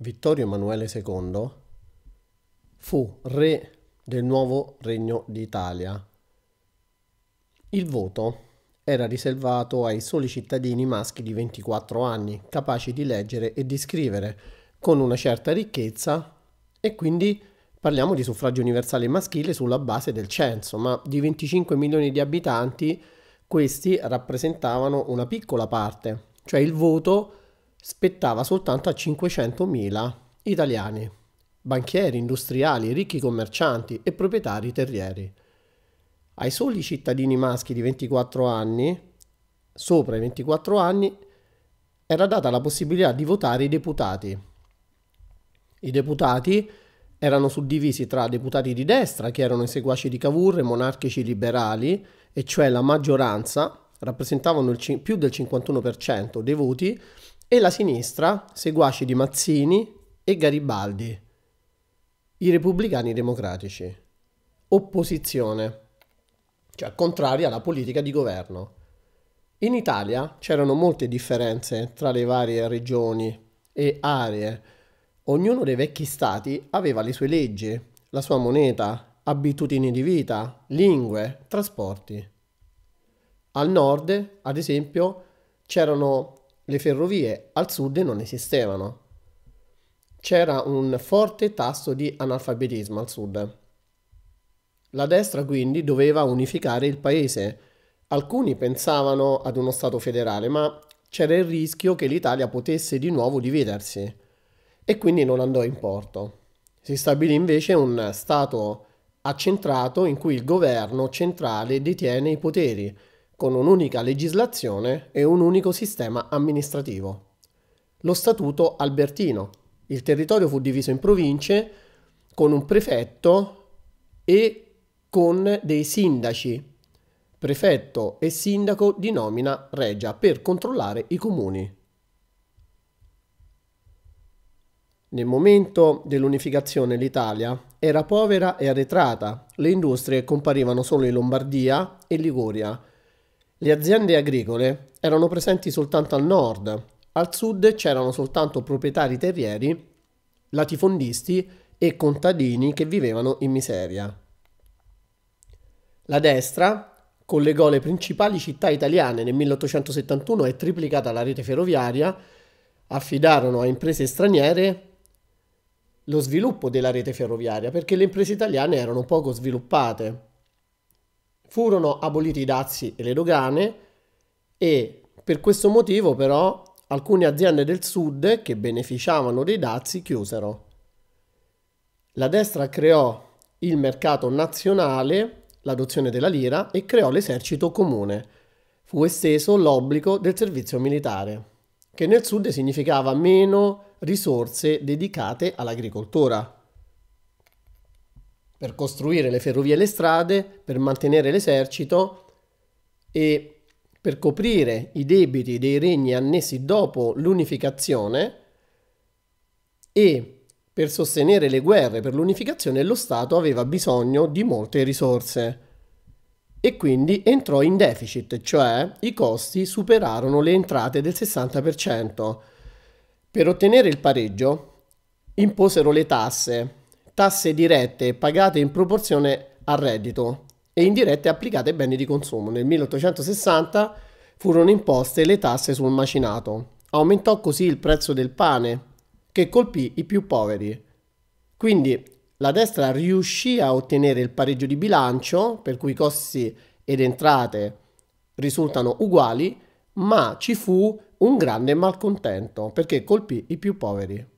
Vittorio Emanuele II fu re del nuovo Regno d'Italia. Il voto era riservato ai soli cittadini maschi di 24 anni, capaci di leggere e di scrivere, con una certa ricchezza e quindi parliamo di suffragio universale maschile sulla base del censo, ma di 25 milioni di abitanti questi rappresentavano una piccola parte, cioè il voto spettava soltanto a 500.000 italiani, banchieri, industriali, ricchi commercianti e proprietari terrieri. Ai soli cittadini maschi di 24 anni, sopra i 24 anni, era data la possibilità di votare i deputati. I deputati erano suddivisi tra deputati di destra, che erano i seguaci di Cavour e monarchici liberali, e cioè la maggioranza, rappresentavano c- più del 51% dei voti, e la sinistra seguaci di Mazzini e Garibaldi, i repubblicani democratici, opposizione, cioè contraria alla politica di governo. In Italia c'erano molte differenze tra le varie regioni e aree. Ognuno dei vecchi stati aveva le sue leggi, la sua moneta, abitudini di vita, lingue, trasporti. Al nord, ad esempio, c'erano le ferrovie al sud non esistevano. C'era un forte tasso di analfabetismo al sud. La destra quindi doveva unificare il paese. Alcuni pensavano ad uno Stato federale, ma c'era il rischio che l'Italia potesse di nuovo dividersi e quindi non andò in porto. Si stabilì invece un Stato accentrato in cui il governo centrale detiene i poteri con un'unica legislazione e un unico sistema amministrativo. Lo Statuto Albertino. Il territorio fu diviso in province con un prefetto e con dei sindaci, prefetto e sindaco di nomina regia per controllare i comuni. Nel momento dell'unificazione l'Italia era povera e arretrata, le industrie comparivano solo in Lombardia e Liguria le aziende agricole erano presenti soltanto al nord, al sud c'erano soltanto proprietari terrieri, latifondisti e contadini che vivevano in miseria. La destra collegò le principali città italiane nel 1871 e triplicata la rete ferroviaria, affidarono a imprese straniere lo sviluppo della rete ferroviaria perché le imprese italiane erano poco sviluppate Furono aboliti i dazi e le dogane e per questo motivo però alcune aziende del sud che beneficiavano dei dazi chiusero. La destra creò il mercato nazionale, l'adozione della lira e creò l'esercito comune. Fu esteso l'obbligo del servizio militare, che nel sud significava meno risorse dedicate all'agricoltura per costruire le ferrovie e le strade, per mantenere l'esercito e per coprire i debiti dei regni annessi dopo l'unificazione e per sostenere le guerre per l'unificazione lo Stato aveva bisogno di molte risorse e quindi entrò in deficit, cioè i costi superarono le entrate del 60%. Per ottenere il pareggio imposero le tasse tasse dirette pagate in proporzione al reddito e indirette applicate ai beni di consumo. Nel 1860 furono imposte le tasse sul macinato. Aumentò così il prezzo del pane, che colpì i più poveri. Quindi la destra riuscì a ottenere il pareggio di bilancio, per cui i costi ed entrate risultano uguali, ma ci fu un grande malcontento perché colpì i più poveri.